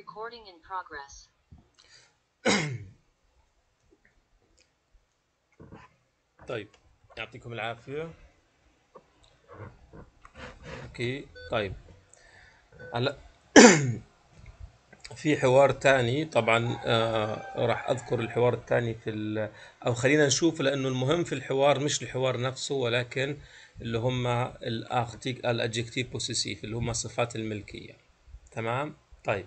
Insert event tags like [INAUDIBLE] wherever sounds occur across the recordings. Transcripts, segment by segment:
Recording in progress. [COUGHS] طيب يعطيكم العافية اوكي طيب هلا [COUGHS] في حوار ثاني طبعا آه راح اذكر الحوار الثاني في او خلينا نشوف لانه المهم في الحوار مش الحوار نفسه ولكن اللي هم الاختيك الادجكتيف بوسيسيف اللي هم صفات الملكيه تمام طيب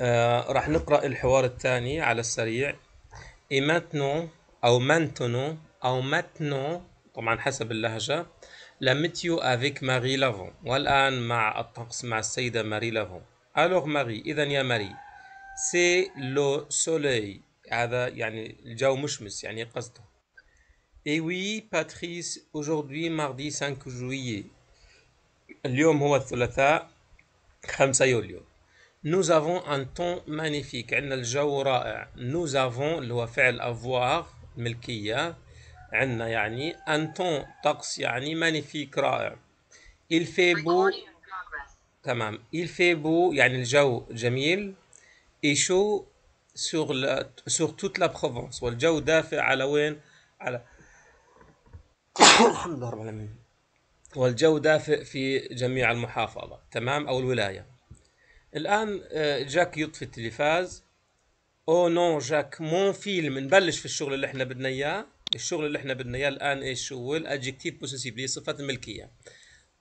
آه، راح نقرأ الحوار الثاني على السريع ايماتنو أو مانتونو أو ماتنو طبعا حسب اللهجة لمتيو أفيك ماري لافون والآن مع الطقس مع السيدة ماري لافون ألوغ ماري إذا يا ماري سي لو سولي هذا يعني الجو مشمس يعني قصده اي وي باتريس اوجوردي ماردي 5 جويي اليوم هو الثلاثاء 5 يوليو. Nous avons un temps magnifique عندنا الجو رائع Nous avons اللي هو فعل avoir الملكية عندنا يعني un temps طقس يعني magnifique رائع Il fait beau تمام Il fait beau يعني الجو جميل et chaud sur, la, sur toute la Provence والجو دافئ على وين؟ على [COUGHS] الحمد لله رب العالمين والجو دافئ في جميع المحافظة تمام أو الولاية الآن آه، جاك يطفي التلفاز او نو جاك مون فيلم نبلش في الشغل اللي احنا بدنا اياه الشغل اللي احنا بدنا اياه الان ايش هو الادجكتيف بوسيسيف اللي صفات الملكيه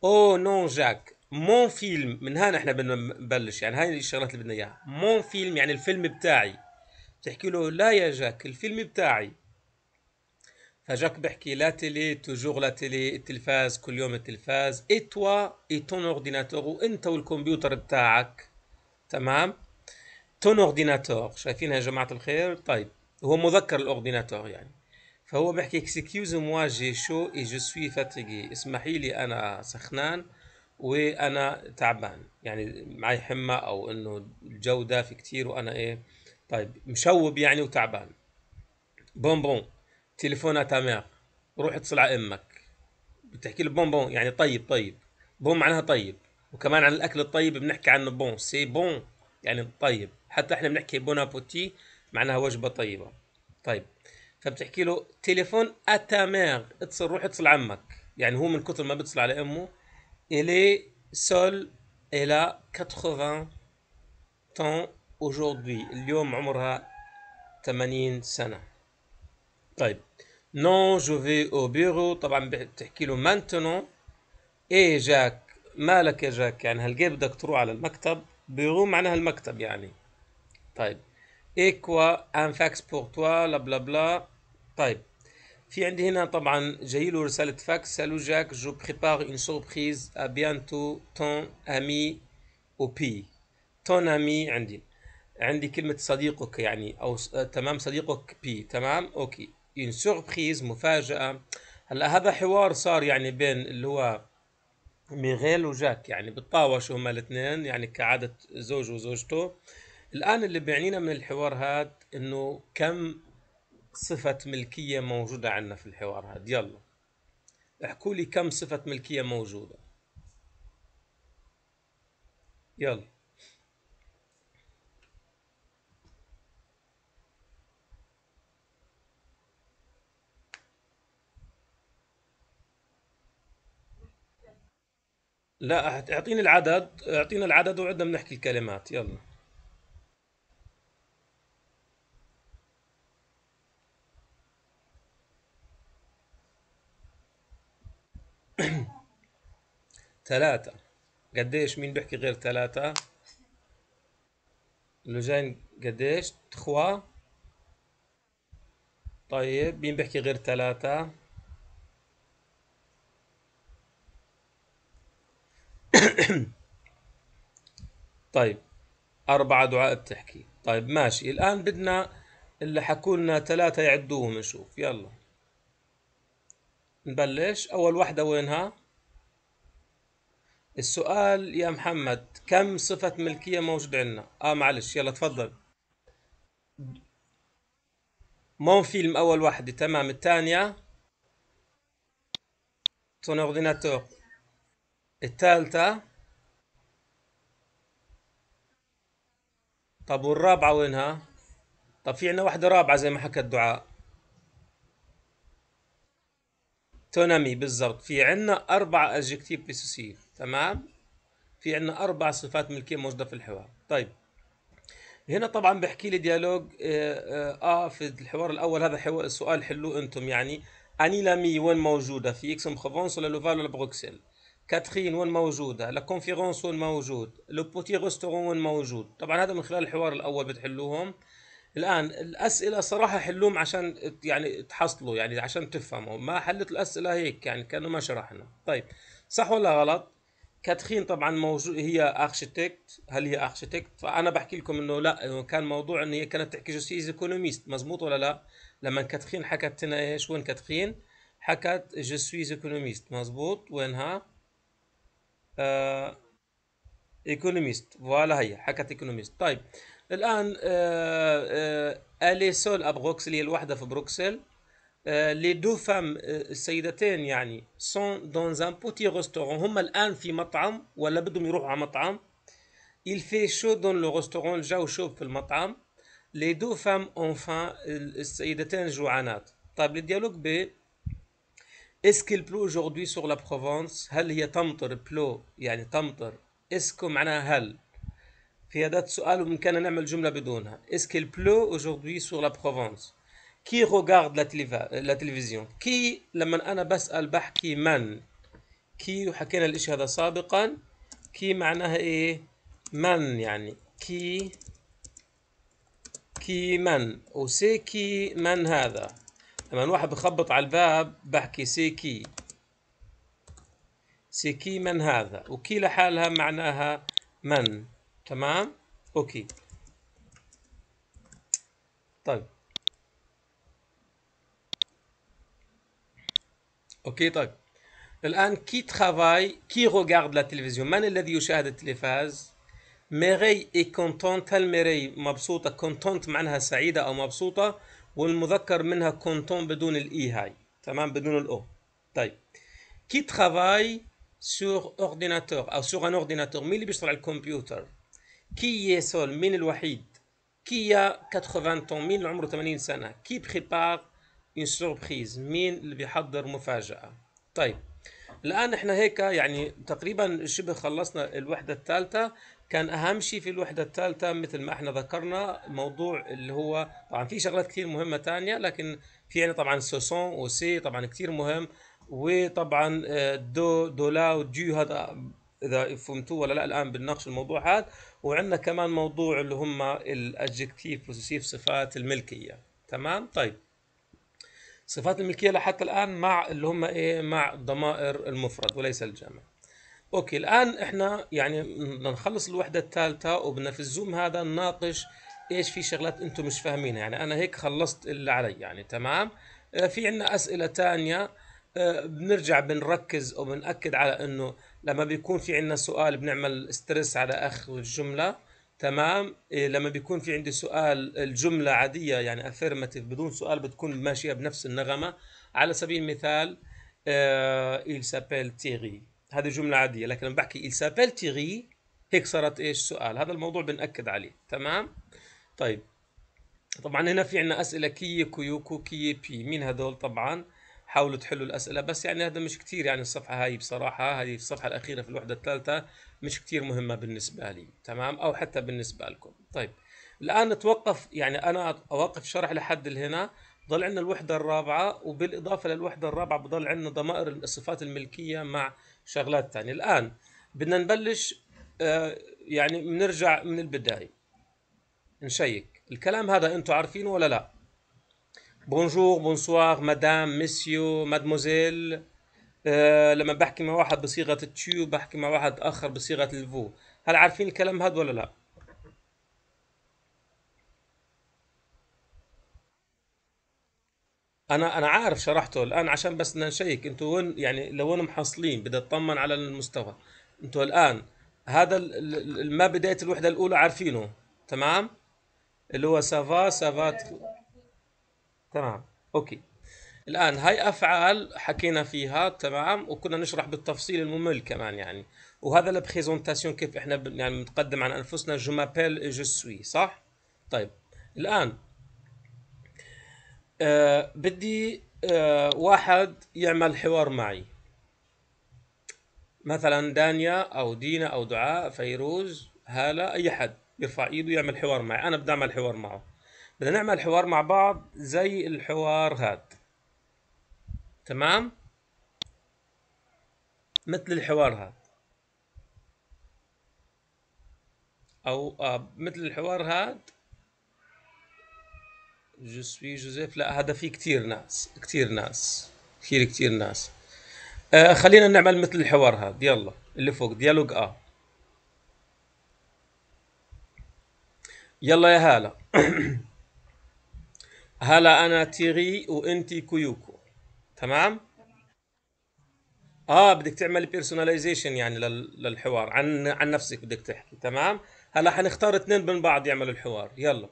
او نو جاك مون فيلم من هنا احنا بدنا نبلش يعني هاي الشغلات اللي بدنا اياها مون فيلم يعني الفيلم بتاعي بتحكي له لا يا جاك الفيلم بتاعي فجاك بحكي لا تيلي توجور لا تيلي التلفاز كل يوم التلفاز اي توا اي تون اورديناتور وانت والكمبيوتر بتاعك تمام تون اورديناتور شايفينها يا جماعه الخير طيب هو مذكر الاورديناتور يعني فهو بيحكي اكسكيوز موا جي شو اي جو سوي فاتيغي اسمحي لي انا سخنان وانا تعبان يعني معي حمى او انه الجو دافي كتير وانا ايه طيب مشوب يعني وتعبان بون بون تليفون تا روح اتصل على امك بتحكي له بون بون يعني طيب طيب بون معناها طيب وكمان عن الاكل الطيب بنحكي عنه بون سي بون يعني طيب حتى احنا بنحكي بون ابوتي معناها وجبه طيبه طيب فبتحكي له تليفون اتامير اتصل روح اتصل عمك يعني هو من كثر ما بيتصل على امه الي سول الى 80 طون اجوردي اليوم عمرها 80 سنه طيب نو جو في او بيرو طبعا بتحكي له مانتونون اي جاك مالك يا جاك يعني هالجاي بدك تروح على المكتب بيروم معناها المكتب يعني طيب ايكوا كوا ان فاكس بور توا لا بلا بلا طيب في عندي هنا طبعا جاي له رسالة فاكس سالو جاك جو بريبار اون سوربريز ا بيانتو تون امي او بي تون امي عندي عندي كلمة صديقك يعني او تمام صديقك بي تمام اوكي اون سوربريز مفاجأة هلا هذا حوار صار يعني بين اللي هو ميغيل وجاك يعني بتطاوشوا هما الاثنين يعني كعادة زوج وزوجته الآن اللي بيعنينا من الحوار هاد إنه كم صفة ملكية موجودة عندنا في الحوار هاد يلا احكوا لي كم صفة ملكية موجودة يلا لا اعطيني العدد اعطينا العدد وعدنا بنحكي الكلمات يلا [COUGHS] ثلاثة قديش مين بيحكي غير ثلاثة لوجين قديش تخوا طيب مين بيحكي غير ثلاثة [COUGHS] طيب أربعة دعاء بتحكي طيب ماشي الآن بدنا اللي حكوا لنا ثلاثة يعدوهم نشوف يلا نبلش أول وحدة وينها؟ السؤال يا محمد كم صفة ملكية موجود عندنا؟ آه معلش يلا تفضل مون فيلم أول وحدة تمام الثانية تون اورديناتور الثالثة طب والرابعة وينها؟ طب في عندنا واحدة رابعة زي ما حكى الدعاء تونامي بالضبط في عندنا أربعة أدجكتيف بيسوسيف تمام؟ في عندنا أربع صفات ملكية موجودة في الحوار طيب هنا طبعا بحكي لي ديالوج آه،, آه, آه في الحوار الأول هذا حوار السؤال حلوه أنتم يعني أني لامي وين موجودة في إكس ام خوفونس ولا لوفال ولا بروكسل كاترين وين موجوده لا كونفيرونس وين موجود لو بوتي ريستورون وين موجود طبعا هذا من خلال الحوار الاول بتحلوهم الان الاسئله صراحه حلوهم عشان يعني تحصلوا يعني عشان تفهموا ما حلت الاسئله هيك يعني كانه ما شرحنا طيب صح ولا غلط كاتخين طبعا موجود هي اركتكت هل هي اركتكت فانا بحكي لكم انه لا كان موضوع ان هي كانت تحكي جو سيز ايكونوميست مزبوط ولا لا لما كاتخين حكت لنا ايش وين كاتخين حكت جو سويز ايكونوميست مزبوط وينها ايكونوميست آه، فوالا هي حكت ايكونوميست طيب الان آه، آه، اليسول اب ابروكس اللي هي الوحده في بروكسل لي دو فام السيدتين يعني سون دون ان بوتي ريستورون هما الان في مطعم ولا بدهم يروحوا على مطعم il fait chaud dans le restaurant جاو شوب في المطعم لي دو فام اونفان السيدتين جوعانات طيب الديالوج ب اسكي بلو aujourd'hui sur la Provence هل هي تمطر بلو يعني تمطر اسكو معناها هل في هذا السؤال وبإمكاننا نعمل جملة بدونها اسكي بلو aujourd'hui sur la Provence كي regarde la, la télévision كي لما أنا بسأل بحكي من كي وحكينا الإشي هذا سابقا كي معناها إيه من يعني كي كي من وسي كي من هذا لما واحد بخبط على الباب بحكي سيكي سيكي من هذا وكي لحالها معناها من تمام اوكي طيب اوكي طيب الان كي ترافاي كي روغارد لا تلفزيون من الذي يشاهد التلفاز ميري اي كونتونت هل ميري مبسوطه كونتونت معناها سعيده او مبسوطه والمذكر منها كونتون بدون الاي هاي تمام بدون الاو طيب كي ترافاي سور اورديناتور او سور ان اورديناتور مين اللي بيشتغل على الكمبيوتر كي يسول مين الوحيد كي 80 طون مين اللي عمره 80 سنه كي بريبار اون سوربريز مين اللي بيحضر مفاجاه طيب الان احنا هيك يعني تقريبا شبه خلصنا الوحده الثالثه كان اهم شيء في الوحده الثالثه مثل ما احنا ذكرنا موضوع اللي هو طبعا في شغلات كثير مهمه ثانيه لكن في عندنا يعني طبعا سوسون وسي طبعا كثير مهم وطبعا آه، دو دولا وديو هذا اذا فهمتوه ولا لا الان بنناقش الموضوع هذا وعندنا كمان موضوع اللي هم الادجكتيف بوسيسيف صفات الملكيه تمام طيب صفات الملكيه لحتى الان مع اللي هم ايه مع ضمائر المفرد وليس الجمع اوكي الان احنا يعني بدنا نخلص الوحده الثالثه وبدنا في الزوم هذا نناقش ايش في شغلات انتم مش فاهمينها يعني انا هيك خلصت اللي علي يعني تمام آه، في عندنا اسئله ثانيه آه، بنرجع بنركز وبنأكد على انه لما بيكون في عندنا سؤال بنعمل ستريس على اخر الجمله تمام آه، لما بيكون في عندي سؤال الجمله عاديه يعني افيرماتيف بدون سؤال بتكون ماشيه بنفس النغمه على سبيل المثال il s'appelle Thierry هذه جملة عادية لكن لما بحكي il s'appelle Thierry هيك صارت ايش سؤال هذا الموضوع بنأكد عليه تمام طيب طبعا هنا في عنا أسئلة كي كيوكو كي بي مين هذول طبعا حاولوا تحلوا الأسئلة بس يعني هذا مش كتير يعني الصفحة هاي بصراحة هذه الصفحة الأخيرة في الوحدة الثالثة مش كتير مهمة بالنسبة لي تمام أو حتى بالنسبة لكم طيب الآن نتوقف يعني أنا أوقف شرح لحد لهنا ضل عندنا الوحدة الرابعة وبالإضافة للوحدة الرابعة بضل عندنا ضمائر الصفات الملكية مع شغلات ثانيه الان بدنا نبلش آه، يعني بنرجع من البدايه نشيك الكلام هذا انتم عارفينه ولا لا بونجور بونسوار مدام مسيو مادموزيل أه لما بحكي مع واحد بصيغه التيو بحكي مع واحد اخر بصيغه الفو هل عارفين الكلام هذا ولا لا انا انا عارف شرحته الان عشان بس بدنا نشيك انتوا وين يعني لو وين محصلين بدي اطمن على المستوى انتوا الان هذا ما بدايه الوحده الاولى عارفينه تمام اللي هو سافا سافات تمام اوكي الان هاي افعال حكينا فيها تمام وكنا نشرح بالتفصيل الممل كمان يعني وهذا البريزونتاسيون كيف احنا يعني بنتقدم عن انفسنا جو مابيل جو سوي صح طيب الان آه، بدي آه، واحد يعمل حوار معي مثلا دانيا او دينا او دعاء فيروز هاله اي حد يرفع ايده يعمل حوار معي انا بدي اعمل حوار معه بدنا نعمل حوار مع بعض زي الحوار هاد تمام مثل الحوار هاد او آه مثل الحوار هاد جوسوي جوزيف لا هذا في كثير ناس كثير ناس كثير كثير ناس آه خلينا نعمل مثل الحوار هذا يلا اللي فوق ديالوج اه يلا يا هاله [COUGHS] هلا انا تيغي وانت كيوكو تمام اه بدك تعمل بيرسوناليزيشن يعني للحوار عن عن نفسك بدك تحكي تمام هلا حنختار اثنين من بعض يعملوا الحوار يلا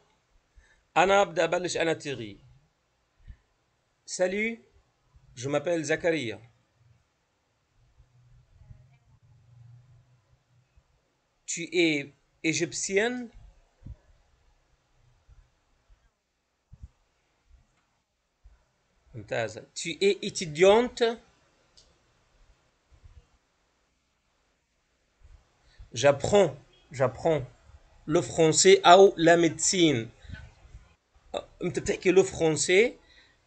Salut, je m'appelle Zakaria. Tu es égyptienne Tu es étudiante J'apprends, j'apprends le français ou la médecine. انت بتحكي لو فرونسي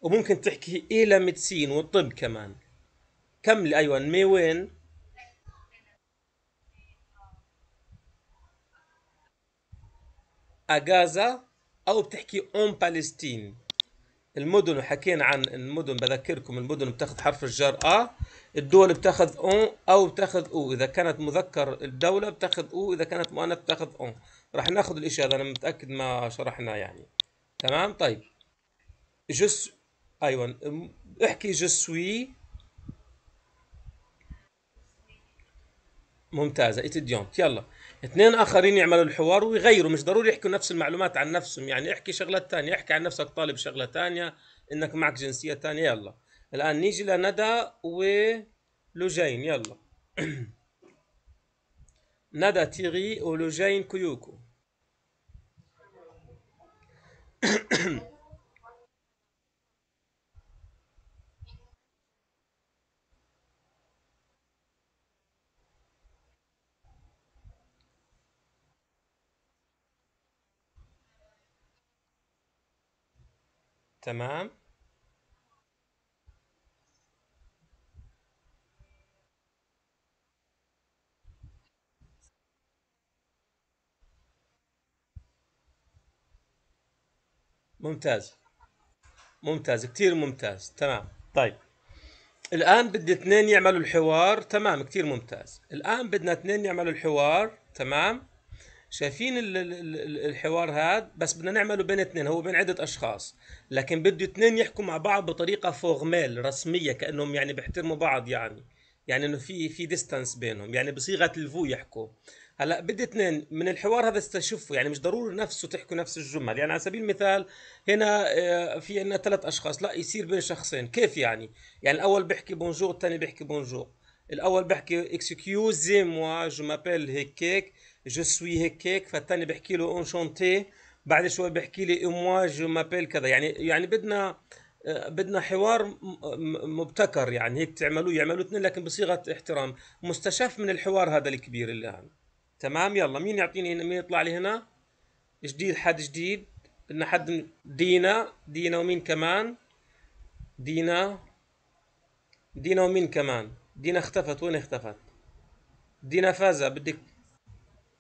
وممكن تحكي لا ميدسين والطب كمان كملي ايوه مي وين اجازا او بتحكي اون بالستين المدن وحكينا عن المدن بذكركم المدن بتاخذ حرف الجر ا الدول بتاخذ اون او بتاخذ او اذا كانت مذكر الدوله بتاخذ او اذا كانت مؤنث بتاخذ اون راح ناخذ الاشي هذا انا متاكد ما شرحناه يعني تمام طيب جس ايوه احكي جسوي ممتازة اتديونت يلا اثنين اخرين يعملوا الحوار ويغيروا مش ضروري يحكوا نفس المعلومات عن نفسهم يعني احكي شغلة ثانية احكي عن نفسك طالب شغلة ثانية انك معك جنسية ثانية يلا الان نيجي لندى ولوجين يلا [CLEARS THROAT] ندى تيغي ولوجين كيوكو تمام ممتاز ممتاز كتير ممتاز تمام طيب الآن بدي اثنين يعملوا الحوار تمام كتير ممتاز الآن بدنا اثنين يعملوا الحوار تمام شايفين الحوار هذا بس بدنا نعمله بين اثنين هو بين عدة أشخاص لكن بده اثنين يحكوا مع بعض بطريقة فورمال رسمية كأنهم يعني بيحترموا بعض يعني يعني انه في في ديستانس بينهم يعني بصيغه الفو يحكوا هلا بدي اثنين من الحوار هذا استشفوا يعني مش ضروري نفسه تحكوا نفس الجمل يعني على سبيل المثال هنا آه، في عندنا ثلاث اشخاص لا يصير بين شخصين كيف يعني يعني الاول بيحكي بونجور الثاني بيحكي بونجور الاول بحكي اكسكيوزي موا جو مابيل هيكيك جو سوي هيكيك فالثاني بحكي له انشونتي بعد شوي بحكي لي موا جو مابيل كذا يعني يعني بدنا آه، بدنا حوار مبتكر يعني هيك تعملوه يعملوا اثنين لكن بصيغه احترام مستشف من الحوار هذا الكبير اللي عندنا تمام يلا مين يعطيني هنا مين يطلع لي هنا جديد حد جديد بدنا حد دينا دينا ومين كمان دينا دينا ومين كمان دينا اختفت وين اختفت دينا فازة بدك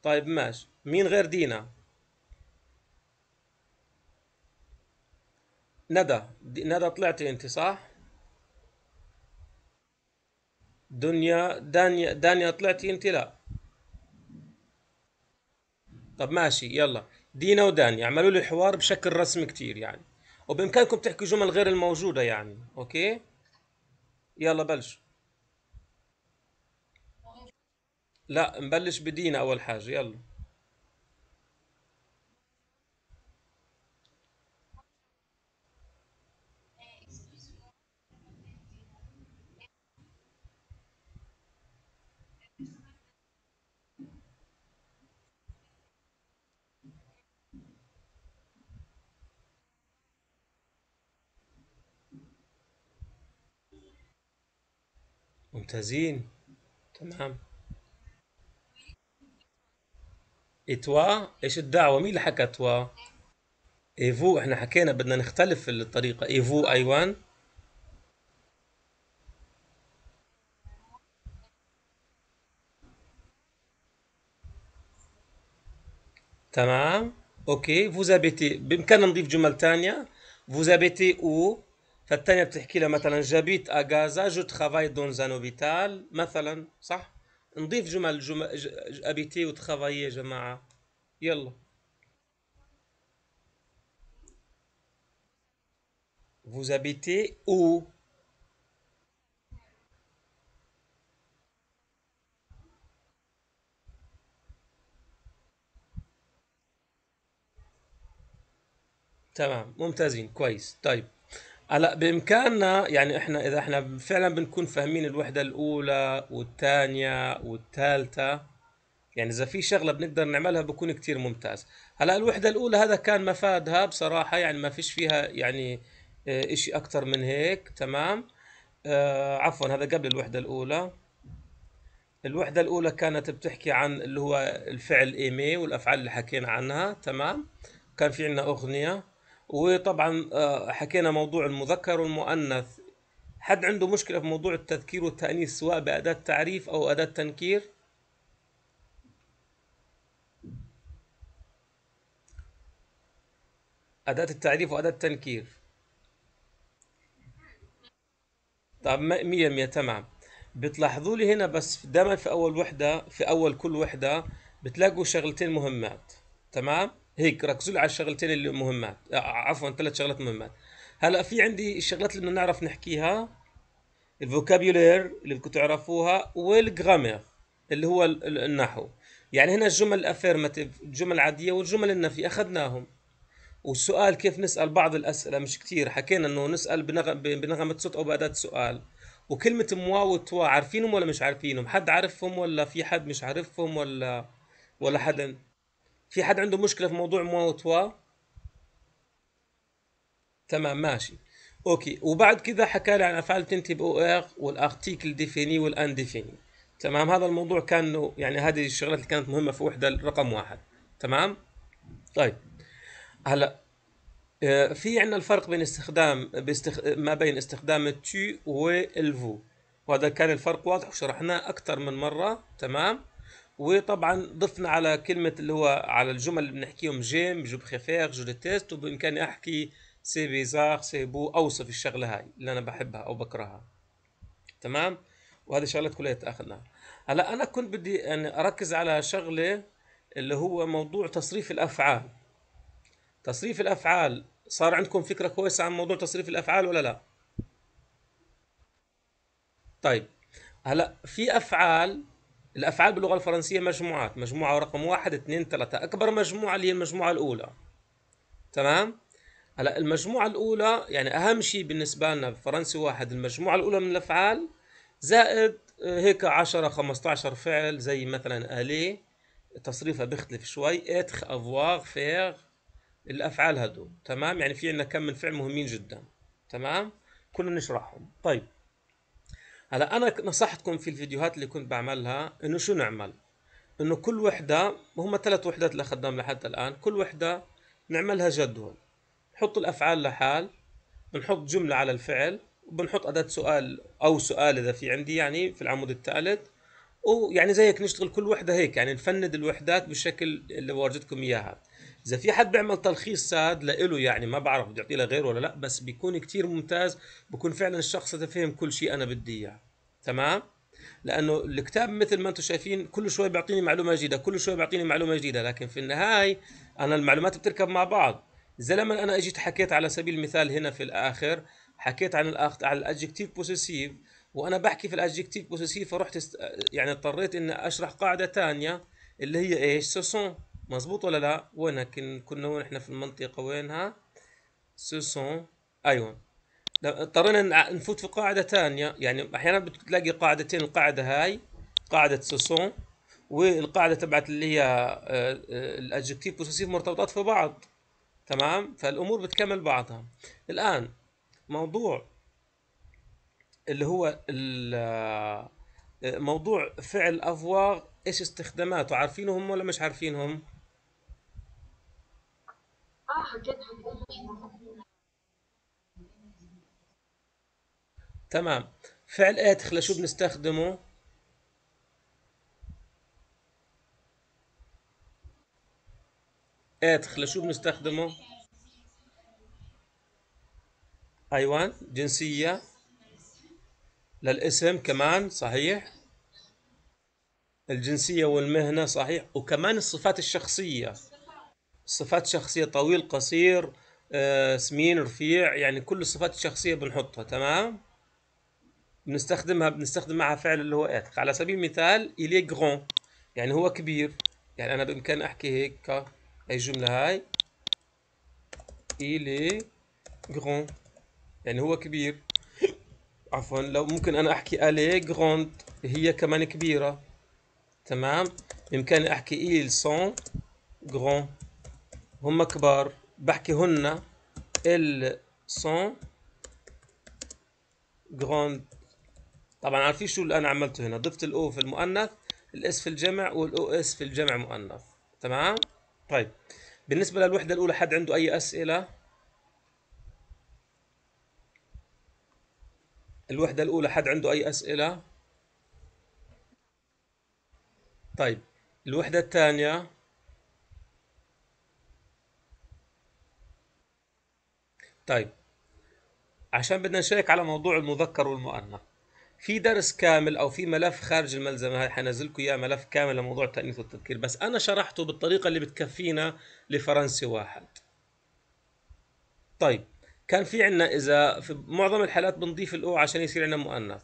طيب ماشي مين غير دينا ندى دي ندى طلعتي انت صح دنيا دانيا دانيا طلعتي انت لا طب ماشي يلا دينا ودان يعملوا لي الحوار بشكل رسمي كتير يعني وبامكانكم تحكوا جمل غير الموجوده يعني اوكي يلا بلش لا نبلش بدينا اول حاجه يلا ممتازين تمام إتوا ايش الدعوة مين اللي حكى إتوا إيفو احنا حكينا بدنا نختلف في الطريقة إيفو أيوان تمام اوكي فوزابيتي بامكاننا نضيف جمل ثانية فوزابيتي أو فالثانيه بتحكي لها مثلا جابيت اغازا جو ترافاي دون زان اوبيتال مثلا صح نضيف جمل جمل ابيتي وترافاي يا جماعه يلا Vous habitez où تمام ممتازين كويس طيب هلا بامكاننا يعني احنا اذا احنا فعلا بنكون فاهمين الوحده الاولى والثانيه والثالثه يعني اذا في شغله بنقدر نعملها بكون كتير ممتاز هلا الوحده الاولى هذا كان مفادها بصراحه يعني ما فيش فيها يعني آه، شيء اكثر من هيك تمام آه عفوا هذا قبل الوحده الاولى الوحدة الأولى كانت بتحكي عن اللي هو الفعل إيمي والأفعال اللي حكينا عنها تمام كان في عندنا أغنية وطبعا آه، حكينا موضوع المذكر والمؤنث حد عنده مشكلة في موضوع التذكير والتأنيث سواء بأداة تعريف أو أداة تنكير أداة التعريف وأداة التنكير طب مية مية تمام بتلاحظوا لي هنا بس دائما في أول وحدة في أول كل وحدة بتلاقوا شغلتين مهمات تمام هيك ركزوا لي على الشغلتين اللي مهمات آه، آه، عفوا ثلاث شغلات مهمات هلا في عندي الشغلات اللي بدنا نعرف نحكيها الفوكابيولير اللي بدكم تعرفوها والجرامير اللي هو النحو يعني هنا الجمل الافيرماتيف الجمل العاديه والجمل النفي اخذناهم والسؤال كيف نسال بعض الاسئله مش كثير حكينا انه نسال بنغمه صوت او باداه سؤال وكلمه موا وتوا عارفينهم ولا مش عارفينهم حد عارفهم ولا في حد مش عارفهم ولا ولا حدا في حد عنده مشكله في موضوع مواوتوا تمام ماشي اوكي وبعد كذا حكى لي عن افعال تنتهي او ار والارتيكل ديفيني ديفيني تمام هذا الموضوع كان يعني هذه الشغلات اللي كانت مهمه في وحده رقم واحد تمام طيب هلا آه، في عندنا الفرق بين استخدام بيستخ... ما بين استخدام التو والفو وهذا كان الفرق واضح وشرحناه اكثر من مره تمام وطبعا ضفنا على كلمة اللي هو على الجمل اللي بنحكيهم جيم جو بخيفير جو ديتيست وبإمكاني أحكي سي بيزار سي بو أوصف الشغلة هاي اللي أنا بحبها أو بكرهها تمام وهذه الشغلات كلها تأخذناها هلا أنا كنت بدي يعني أركز على شغلة اللي هو موضوع تصريف الأفعال تصريف الأفعال صار عندكم فكرة كويسة عن موضوع تصريف الأفعال ولا لا؟ طيب هلا في أفعال الافعال باللغه الفرنسيه مجموعات مجموعه رقم واحد اثنين ثلاثه اكبر مجموعه اللي هي المجموعه الاولى تمام هلا المجموعه الاولى يعني اهم شيء بالنسبه لنا بفرنسي واحد المجموعه الاولى من الافعال زائد آه، هيك 10 15 فعل زي مثلا الي تصريفها بيختلف شوي اتخ افواغ فيغ الافعال هدول تمام يعني في عندنا كم من فعل مهمين جدا تمام كنا نشرحهم طيب هلا انا نصحتكم في الفيديوهات اللي كنت بعملها انه شو نعمل انه كل وحده هم ثلاث وحدات اللي خدناهم لحد الان كل وحده نعملها جدول نحط الافعال لحال بنحط جمله على الفعل وبنحط اداه سؤال او سؤال اذا في عندي يعني في العمود الثالث ويعني زيك نشتغل كل وحده هيك يعني نفند الوحدات بالشكل اللي ورجتكم اياها اذا في حد بيعمل تلخيص ساد لإله يعني ما بعرف بدي اعطيه لغيره ولا لا بس بيكون كتير ممتاز بكون فعلا الشخص هذا فهم كل شيء انا بدي اياه تمام لانه الكتاب مثل ما انتم شايفين كل شوي بيعطيني معلومه جديده كل شوي بيعطيني معلومه جديده لكن في النهايه انا المعلومات بتركب مع بعض زلمه انا اجيت حكيت على سبيل المثال هنا في الاخر حكيت عن الاخ على الادجكتيف بوسيسيف وانا بحكي في الادجكتيف بوسيسيف فرحت است... يعني اضطريت اني اشرح قاعده ثانيه اللي هي ايش سوسون مظبوط ولا لا وين كنا وين احنا في المنطقة وينها سوسون ايون اضطرينا نفوت في قاعدة ثانية يعني احيانا بتلاقي قاعدتين القاعدة هاي قاعدة سوسون والقاعدة تبعت اللي هي آه، آه، الادجكتيف بوسيسيف مرتبطات في بعض تمام فالامور بتكمل بعضها الان موضوع اللي هو آه، موضوع فعل افواغ ايش استخداماته عارفينه هم ولا مش عارفينهم تمام فعل ادخل شو بنستخدمه ادخل شو بنستخدمه ايوان جنسيه للاسم كمان صحيح الجنسيه والمهنه صحيح وكمان الصفات الشخصيه صفات شخصيه طويل قصير آه، سمين رفيع يعني كل الصفات الشخصيه بنحطها تمام بنستخدمها بنستخدم معها فعل اللي هو اتق على سبيل المثال إلي جرون يعني هو كبير يعني أنا بإمكاني أحكي هيك هاي الجملة هاي إلي جرون يعني هو كبير عفوا لو ممكن أنا أحكي ألي جروند هي كمان كبيرة تمام بإمكاني أحكي إيل سون جرون هم كبار بحكي هن ال سون جروند طبعا عارفين شو اللي انا عملته هنا ضفت الاو في المؤنث الاس في الجمع والاو اس في الجمع مؤنث تمام طيب بالنسبه للوحده الاولى حد عنده اي اسئله الوحده الاولى حد عنده اي اسئله طيب الوحده الثانيه طيب عشان بدنا نشيك على موضوع المذكر والمؤنث في درس كامل او في ملف خارج الملزمه هاي حنزلكم اياه ملف كامل لموضوع التانيث والتذكير بس انا شرحته بالطريقه اللي بتكفينا لفرنسي واحد طيب كان في عندنا اذا في معظم الحالات بنضيف الاو عشان يصير عندنا مؤنث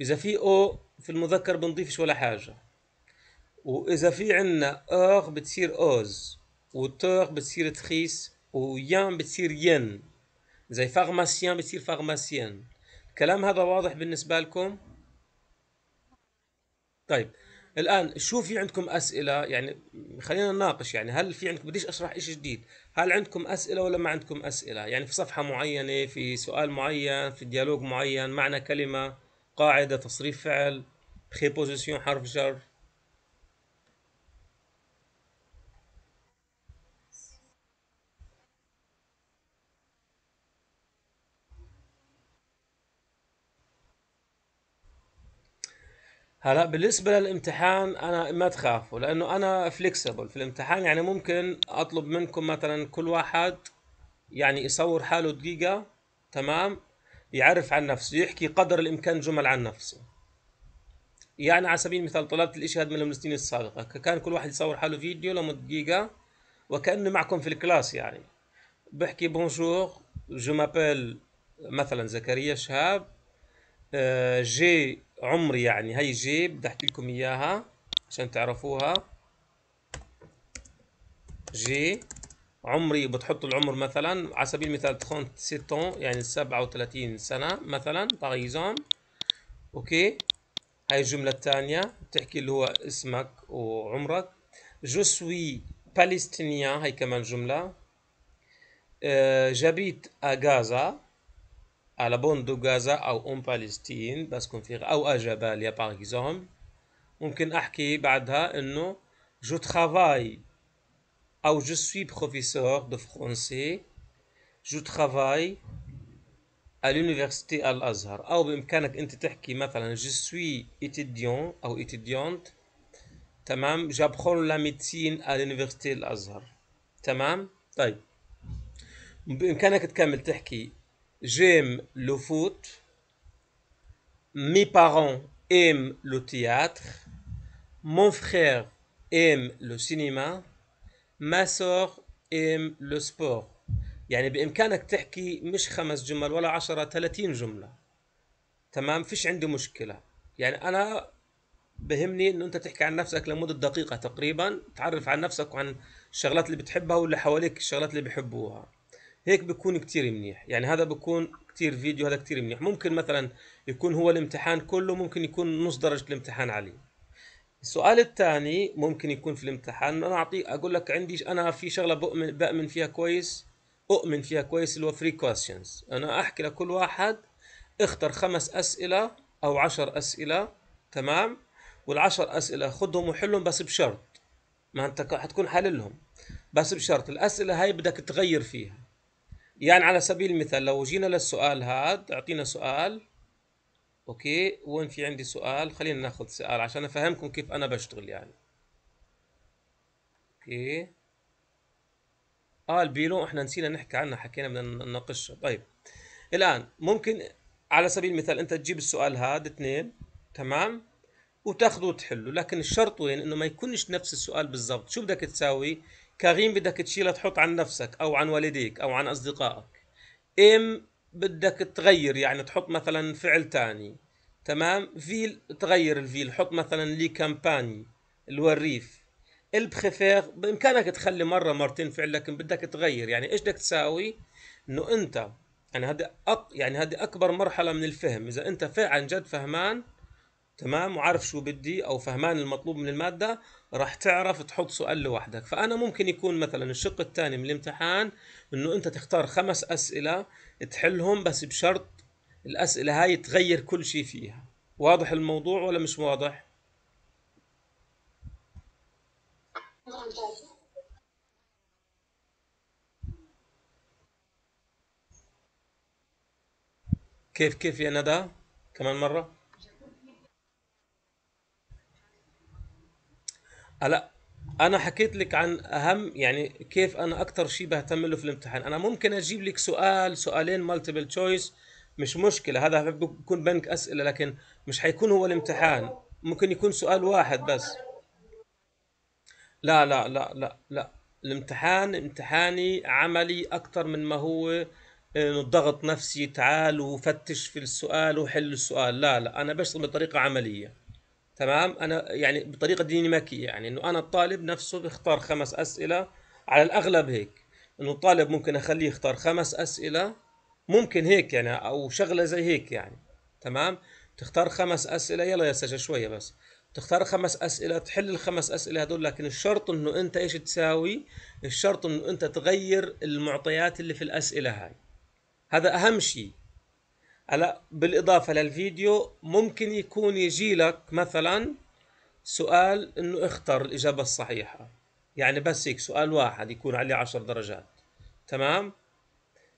اذا في او في المذكر بنضيفش ولا حاجه واذا في عندنا اغ بتصير اوز وتوغ بتصير تخيس ويان بتصير ين زي فارماسيان بتصير فارماسيان الكلام هذا واضح بالنسبة لكم؟ طيب الآن شو في عندكم أسئلة يعني خلينا نناقش يعني هل في عندكم بديش أشرح إشي جديد هل عندكم أسئلة ولا ما عندكم أسئلة يعني في صفحة معينة في سؤال معين في ديالوج معين معنى كلمة قاعدة تصريف فعل بريبوزيسيون حرف جر هلا بالنسبة للامتحان أنا ما تخافوا لأنه أنا فليكسبل في الامتحان يعني ممكن أطلب منكم مثلا كل واحد يعني يصور حاله دقيقة تمام يعرف عن نفسه يحكي قدر الإمكان جمل عن نفسه يعني على سبيل المثال طلبت الإشي هذا من السنين السابقة كان كل واحد يصور حاله فيديو لمدة دقيقة وكأنه معكم في الكلاس يعني بحكي بونجور جو مابيل مثلا زكريا شهاب جي آه، عمري يعني هي جيب بدي احكي لكم اياها عشان تعرفوها جي عمري بتحط العمر مثلا على سبيل المثال 37 يعني 37 سنة مثلا باغيزون اوكي هاي الجملة الثانية بتحكي اللي هو اسمك وعمرك جو سوي باليستينيان هاي كمان جملة آه، جابيت اغازا à la bande de Gaza ou en Palestine parce qu'on fait ou à جباليا par exemple ممكن أحكي بعدها que je travaille ou je suis professeur de français je travaille à l'université Al-Azhar Ou أو بإمكانك أنت dire que je suis étudiant ou étudiante تمام j'apprends la médecine à l'université Al-Azhar تمام طيب بإمكانك تكمل تحكي j'aime le foot, mes parents aiment le théâtre, mon frère aime le سينما ما soeur aime لو سبور يعني بامكانك تحكي مش خمس جمل ولا عشرة 30 جمله تمام فيش عندي مشكله يعني انا بهمني انه انت تحكي عن نفسك لمده دقيقه تقريبا تعرف عن نفسك وعن الشغلات اللي بتحبها واللي حواليك الشغلات اللي بيحبوها هيك بكون كتير منيح يعني هذا بكون كتير فيديو هذا كتير منيح ممكن مثلا يكون هو الامتحان كله ممكن يكون نص درجة الامتحان عليه السؤال الثاني ممكن يكون في الامتحان انا اعطيك اقول لك عندي انا في شغله بؤمن بامن فيها كويس اؤمن فيها كويس اللي هو فري كويستشنز انا احكي لكل واحد اختر خمس اسئله او عشر اسئله تمام والعشر اسئله خدهم وحلهم بس بشرط ما انت حتكون حللهم بس بشرط الاسئله هاي بدك تغير فيها يعني على سبيل المثال لو جينا للسؤال هاد اعطينا سؤال اوكي وين في عندي سؤال خلينا ناخذ سؤال عشان افهمكم كيف انا بشتغل يعني اوكي اه البيلو احنا نسينا نحكي عنها حكينا بدنا نناقشها طيب الان ممكن على سبيل المثال انت تجيب السؤال هاد اثنين تمام وتاخذه وتحله لكن الشرط وين انه ما يكونش نفس السؤال بالضبط شو بدك تساوي كريم بدك تشيلها تحط عن نفسك او عن والديك او عن اصدقائك ام بدك تغير يعني تحط مثلا فعل تاني تمام فيل تغير الفيل حط مثلا لي كامباني الوريف البريفير بامكانك تخلي مره مرتين فعل لكن بدك تغير يعني ايش بدك تساوي انه انت يعني هذا أق... يعني هذه اكبر مرحله من الفهم اذا انت فعلا جد فهمان تمام وعارف شو بدي او فهمان المطلوب من الماده راح تعرف تحط سؤال لوحدك فانا ممكن يكون مثلا الشق الثاني من الامتحان انه انت تختار خمس اسئله تحلهم بس بشرط الاسئله هاي تغير كل شيء فيها واضح الموضوع ولا مش واضح كيف كيف يا ندى كمان مره هلا انا حكيت لك عن اهم يعني كيف انا اكثر شيء بهتم له في الامتحان انا ممكن اجيب لك سؤال سؤالين مالتيبل تشويس مش مشكله هذا بيكون بنك اسئله لكن مش حيكون هو الامتحان ممكن يكون سؤال واحد بس لا لا لا لا لا الامتحان امتحاني عملي اكثر من ما هو ضغط نفسي تعال وفتش في السؤال وحل السؤال لا لا انا بشتغل بطريقه عمليه تمام انا يعني بطريقه ديناميكيه يعني انه انا الطالب نفسه بيختار خمس اسئله على الاغلب هيك انه الطالب ممكن اخليه يختار خمس اسئله ممكن هيك يعني او شغله زي هيك يعني تمام تختار خمس اسئله يلا يا سجا شويه بس تختار خمس اسئله تحل الخمس اسئله هذول لكن الشرط انه انت ايش تساوي الشرط انه انت تغير المعطيات اللي في الاسئله هاي هذا اهم شيء هلا بالاضافه للفيديو ممكن يكون يجي لك مثلا سؤال انه اختر الاجابه الصحيحه يعني بس هيك سؤال واحد يكون عليه 10 درجات تمام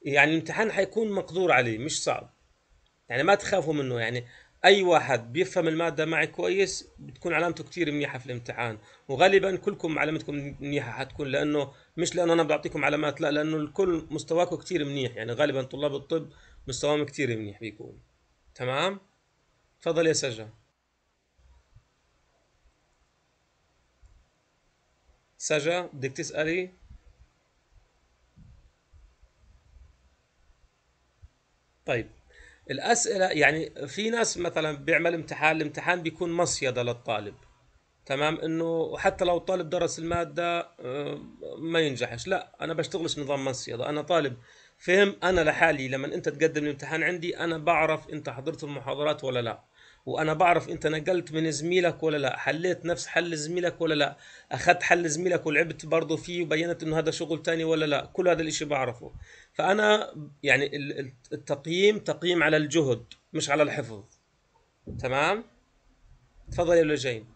يعني الامتحان حيكون مقدور عليه مش صعب يعني ما تخافوا منه يعني اي واحد بيفهم الماده معي كويس بتكون علامته كثير منيحه في الامتحان وغالبا كلكم علامتكم منيحه حتكون لانه مش لانه انا بعطيكم علامات لا لانه الكل مستواكم كثير منيح يعني غالبا طلاب الطب مستواهم كتير منيح بيكون تمام تفضل يا سجا سجا بدك تسألي طيب الأسئلة يعني في ناس مثلا بيعمل امتحان الامتحان بيكون مصيدة للطالب تمام انه حتى لو الطالب درس المادة آه، ما ينجحش لا انا بشتغلش نظام مصيدة انا طالب فهم انا لحالي لما انت تقدم الامتحان عندي انا بعرف انت حضرت المحاضرات ولا لا وانا بعرف انت نقلت من زميلك ولا لا حليت نفس حل زميلك ولا لا اخذت حل زميلك ولعبت برضه فيه وبينت انه هذا شغل ثاني ولا لا كل هذا الاشي بعرفه فانا يعني التقييم تقييم على الجهد مش على الحفظ تمام تفضل يا لجين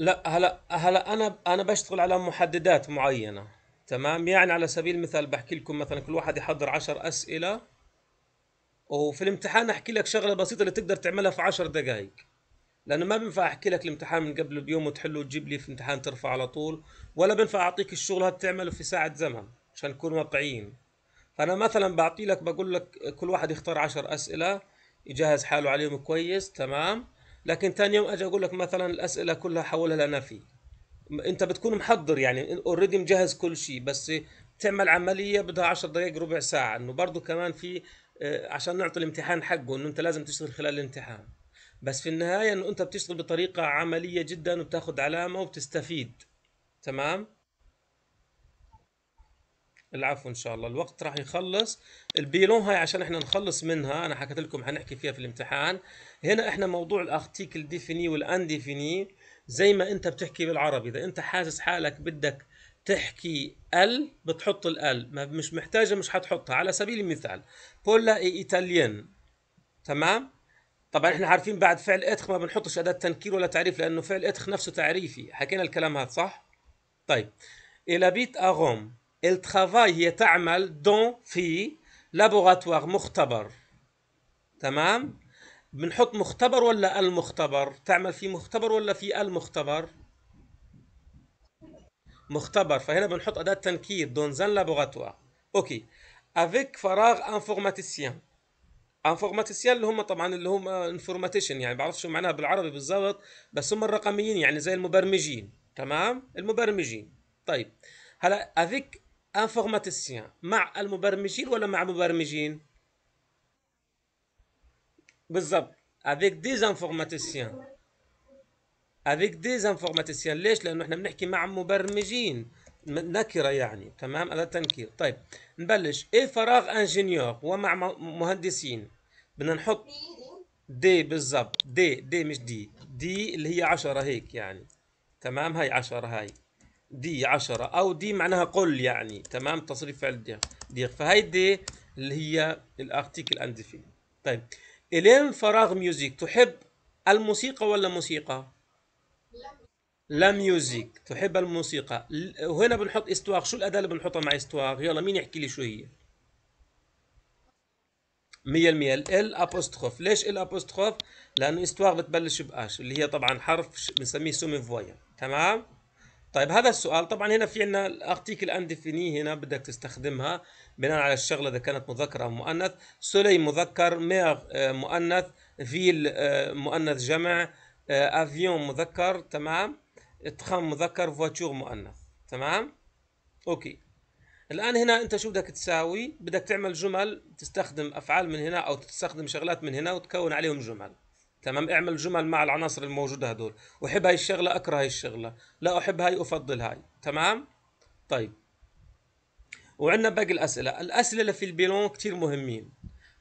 لا هلا هلا انا انا بشتغل على محددات معينه تمام يعني على سبيل المثال بحكي لكم مثلا كل واحد يحضر عشر اسئله وفي الامتحان احكي لك شغله بسيطه اللي تقدر تعملها في عشر دقائق لانه ما بينفع احكي لك الامتحان من قبل بيوم وتحله وتجيب لي في امتحان ترفع على طول ولا بينفع اعطيك الشغل هذا تعمله في ساعه زمن عشان نكون واقعيين فانا مثلا بعطي لك بقول لك كل واحد يختار عشر اسئله يجهز حاله عليهم كويس تمام لكن ثاني يوم اجي اقول لك مثلا الاسئله كلها حولها لنفي انت بتكون محضر يعني اوريدي مجهز كل شيء بس تعمل عمليه بدها 10 دقائق ربع ساعه انه برضه كمان في آه، عشان نعطي الامتحان حقه انه انت لازم تشتغل خلال الامتحان بس في النهايه انه انت بتشتغل بطريقه عمليه جدا وبتاخذ علامه وبتستفيد تمام العفو ان شاء الله الوقت راح يخلص البيلون هاي عشان احنا نخلص منها انا حكيت لكم حنحكي فيها في الامتحان هنا احنا موضوع الارتيكل ديفيني والانديفيني زي ما انت بتحكي بالعربي اذا انت حاسس حالك بدك تحكي ال بتحط الال ما مش محتاجه مش حتحطها على سبيل المثال بولا اي ايتاليان تمام طبعا احنا عارفين بعد فعل اتخ ما بنحطش اداه تنكير ولا تعريف لانه فعل اتخ نفسه تعريفي حكينا الكلام هذا صح طيب الى بيت اغوم elle travaille هي تعمل دون في لابوغاتوار مختبر تمام بنحط مختبر ولا المختبر تعمل في مختبر ولا في المختبر مختبر فهنا بنحط أداة تنكيد دون زان لابوغاتوار أوكي افيك فراغ انفورماتيسيان انفورماتيسيان اللي هم طبعا اللي هم انفورماتيشن يعني بعرف شو معناها بالعربي بالضبط بس هم الرقميين يعني زي المبرمجين تمام المبرمجين طيب هلا افيك انفورماتيسيان مع المبرمجين ولا مع مبرمجين بالضبط افيك دي انفورماتيسيان افيك دي انفورماتيسيان ليش لانه احنا بنحكي مع مبرمجين نكره يعني تمام هذا تنكير طيب نبلش اي فراغ انجينيور ومع مهندسين بدنا نحط دي بالضبط دي دي مش دي دي اللي هي 10 هيك يعني تمام هاي 10 هاي دي 10 او دي معناها قل يعني تمام تصريف فعل دي دي فهي دي اللي هي الارتيكل انديفين طيب الين فراغ ميوزيك تحب الموسيقى ولا موسيقى لا ميوزيك تحب الموسيقى وهنا بنحط استواغ شو الاداه اللي بنحطها مع استواغ يلا مين يحكي لي شو هي 100% ال ابوستروف ليش ال ابوستروف لانه استواغ بتبلش باش اللي هي طبعا حرف بنسميه سومي فوايا تمام طيب هذا السؤال طبعا هنا في عندنا الارتيكل انديفيني هنا بدك تستخدمها بناء على الشغله اذا كانت مذكر او مؤنث سولي مذكر مير آه، مؤنث فيل آه، مؤنث جمع آه، افيون مذكر تمام تخام مذكر فواتور مؤنث تمام اوكي الان هنا انت شو بدك تساوي بدك تعمل جمل تستخدم افعال من هنا او تستخدم شغلات من هنا وتكون عليهم جمل تمام اعمل جمل مع العناصر الموجوده هدول احب هاي الشغله اكره هاي الشغله لا احب هاي افضل هاي تمام طيب وعندنا باقي الاسئله الاسئله اللي في البيلون كثير مهمين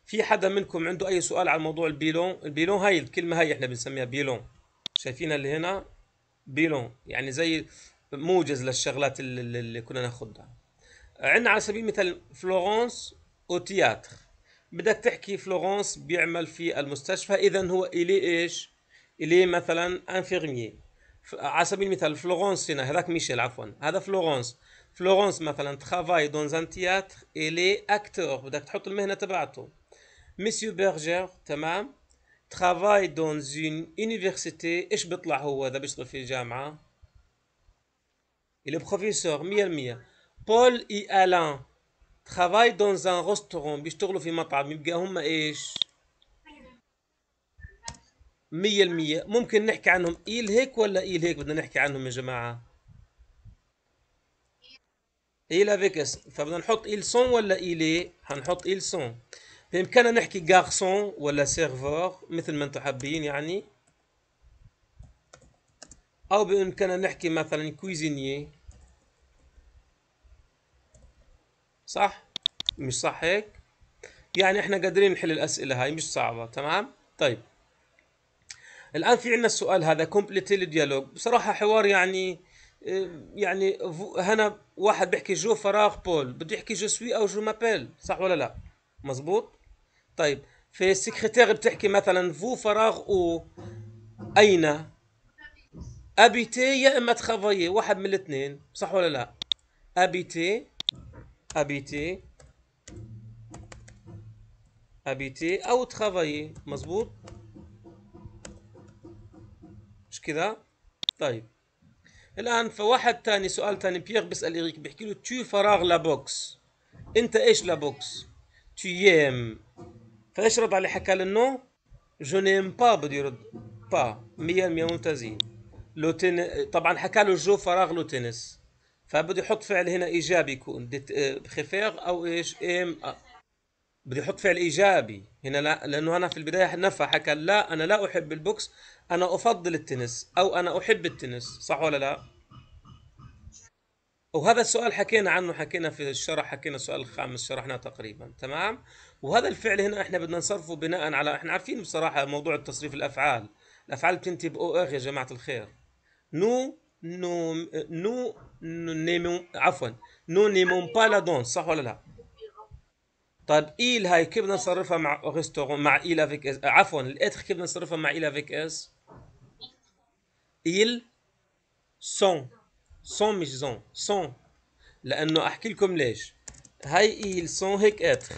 في حدا منكم عنده اي سؤال عن موضوع البيلون البيلون هاي الكلمه هاي احنا بنسميها بيلون شايفينها اللي هنا بيلون يعني زي موجز للشغلات اللي, اللي كنا ناخذها عندنا على سبيل المثال فلورنس او تياتر بدك تحكي فلورنس بيعمل في المستشفى اذا هو الي ايش الي مثلا انفيرمي على سبيل المثال فلورنس هنا هذاك ميشيل عفوا هذا فلورنس فلورنس مثلا ترافاي دون زان تياتر الي اكتور بدك تحط المهنه تبعته مسيو بيرجر تمام ترافاي دون زون يونيفرسيتي ايش بيطلع هو اذا بيشتغل في الجامعه الي بروفيسور 100% بول اي الان travaillent dans un restaurant بيشتغلوا في مطعم يبقى هم ايش؟ 100% ممكن نحكي عنهم ايل هيك ولا ايل هيك بدنا نحكي عنهم يا جماعه؟ ايل افيكس فبدنا نحط ايل سون ولا ايلي؟ حنحط ايل سون بامكاننا نحكي جارسون ولا سيرفور مثل ما انتم حابين يعني او بامكاننا نحكي مثلا كويزينيي صح مش صح هيك يعني احنا قادرين نحل الاسئله هاي مش صعبه تمام طيب الان في عندنا السؤال هذا كومبليت الديالوج بصراحه حوار يعني آه، يعني هنا واحد بيحكي جو فراغ بول بده يحكي جو سوي او جو مابيل صح ولا لا مزبوط طيب في السكرتير بتحكي مثلا فو فراغ او اين ابيتي يا اما تخافيي واحد من الاثنين صح ولا لا ابيتي ابيتي ابيتي او ترافايي مظبوط مش كذا طيب الان فواحد تاني سؤال تاني بيير بيسال اريك بيحكي له تو فراغ لا بوكس انت ايش لا بوكس تو ييم فايش رد عليه حكى نو جو نيم با بده يرد با 100% ممتازين لو تن... طبعا حكى له جو فراغ لو تنس فبده يحط فعل هنا ايجابي يكون آه، بخفير او ايش ام آه. بده يحط فعل ايجابي هنا لا لانه انا في البدايه نفى حكى لا انا لا احب البوكس انا افضل التنس او انا احب التنس صح ولا لا وهذا السؤال حكينا عنه حكينا في الشرح حكينا السؤال الخامس شرحناه تقريبا تمام وهذا الفعل هنا احنا بدنا نصرفه بناء على احنا عارفين بصراحه موضوع التصريف الافعال الافعال بتنتهي باو اخ يا جماعه الخير نو Euh, nous, nous, n'aimons, nous n'aimons pas la danse صح ولا لا؟ طيب إيل هاي كيف بدنا نصرفها مع ريستورون مع إيل افيك اس عفوا الإتر كيف بدنا نصرفها مع إيل افيك اس؟ إيل سون سون مش زون سون لأنه أحكي لكم ليش هاي إيل سون هيك إتر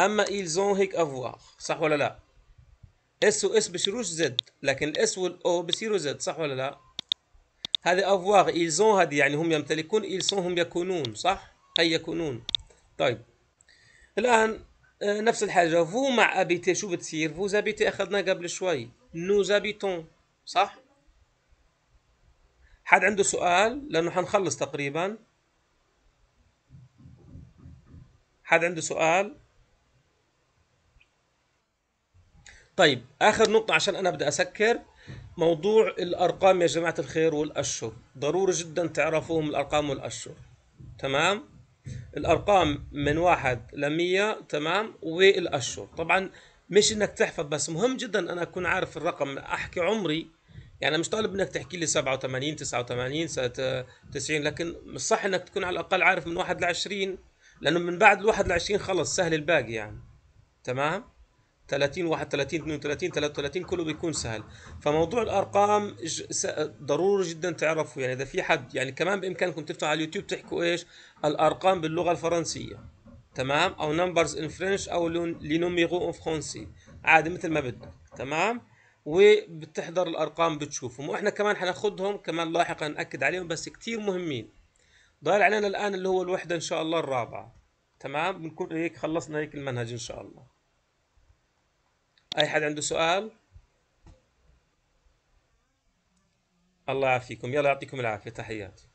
أما إيل زون هيك أفواغ صح ولا لا؟ اس واس بشروش زد لكن الاس والاو بصيروا زد صح ولا لا؟ هذه افواغ ايلزون هذه يعني هم يمتلكون ايلسون هم يكونون صح اي يكونون طيب الان آه، نفس الحاجه فو مع ابيتي شو بتصير فو زابيتي اخذنا قبل شوي نو زابيتون صح حد عنده سؤال لانه حنخلص تقريبا حد عنده سؤال طيب اخر نقطه عشان انا بدي اسكر موضوع الأرقام يا جماعة الخير والأشهر ضروري جدا تعرفوهم الأرقام والأشهر تمام الأرقام من واحد لمية تمام والأشهر طبعا مش إنك تحفظ بس مهم جدا أنا أكون عارف الرقم أحكي عمري يعني مش طالب انك تحكي لي 87 89 سنة 90 لكن مش صح انك تكون على الاقل عارف من واحد ل 20 لانه من بعد الواحد لعشرين خلص سهل الباقي يعني تمام 30 31 32 33 كله بيكون سهل فموضوع الارقام ضروري جدا تعرفوا يعني اذا في حد يعني كمان بامكانكم تفتحوا على اليوتيوب تحكوا ايش الارقام باللغه الفرنسيه تمام او نمبرز ان فرنش او لي نوميرو اون فرونسي عادي مثل ما بدك تمام وبتحضر الارقام بتشوفهم واحنا كمان حناخذهم كمان لاحقا ناكد عليهم بس كثير مهمين ضايل علينا الان اللي هو الوحده ان شاء الله الرابعه تمام بنكون هيك خلصنا هيك المنهج ان شاء الله اي حد عنده سؤال الله يعافيكم يلا يعطيكم العافيه تحياتي